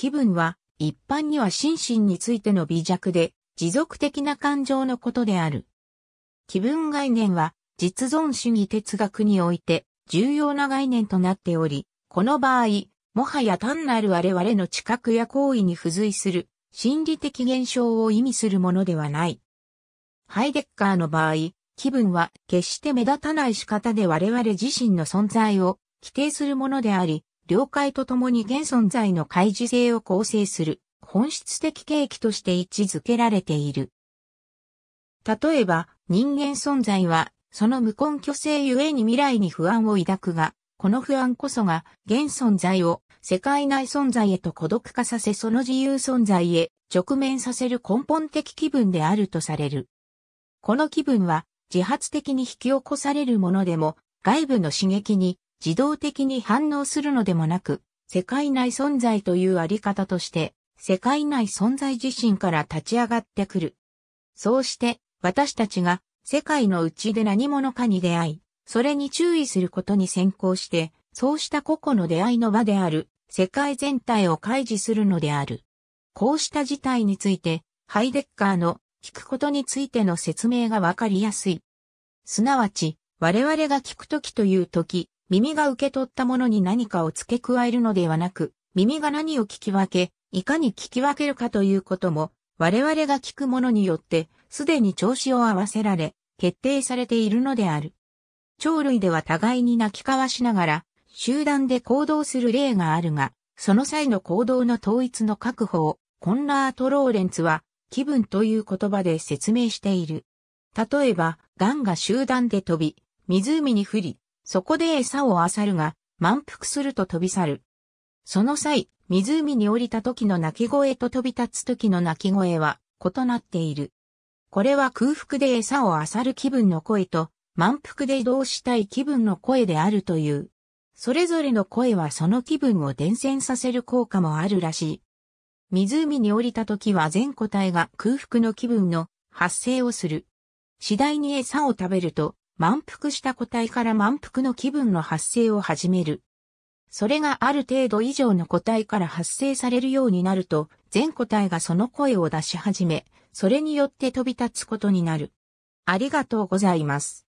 気分は一般には心身についての微弱で持続的な感情のことである。気分概念は実存主義哲学において重要な概念となっており、この場合、もはや単なる我々の知覚や行為に付随する心理的現象を意味するものではない。ハイデッカーの場合、気分は決して目立たない仕方で我々自身の存在を規定するものであり、了解とともに現存在の開示性を構成する本質的契機として位置づけられている。例えば、人間存在は、その無根拠性ゆえに未来に不安を抱くが、この不安こそが、現存在を世界内存在へと孤独化させその自由存在へ直面させる根本的気分であるとされる。この気分は、自発的に引き起こされるものでも、外部の刺激に自動的に反応するのでもなく、世界内存在というあり方として、世界内存在自身から立ち上がってくる。そうして、私たちが世界のうちで何者かに出会い、それに注意することに先行して、そうした個々の出会いの場である、世界全体を開示するのである。こうした事態について、ハイデッカーの聞くことについての説明がわかりやすい。すなわち、我々が聞くときというとき、耳が受け取ったものに何かを付け加えるのではなく、耳が何を聞き分け、いかに聞き分けるかということも、我々が聞くものによって、すでに調子を合わせられ、決定されているのである。鳥類では互いに泣き交わしながら、集団で行動する例があるが、その際の行動の統一の確保を、コンラート・ローレンツは、気分という言葉で説明している。例えば、ガンが集団で飛び、湖に降り、そこで餌を漁るが、満腹すると飛び去る。その際、湖に降りた時の鳴き声と飛び立つ時の鳴き声は異なっている。これは空腹で餌を漁る気分の声と満腹で移動したい気分の声であるという。それぞれの声はその気分を伝染させる効果もあるらしい。湖に降りた時は全個体が空腹の気分の発生をする。次第に餌を食べると満腹した個体から満腹の気分の発生を始める。それがある程度以上の個体から発生されるようになると、全個体がその声を出し始め、それによって飛び立つことになる。ありがとうございます。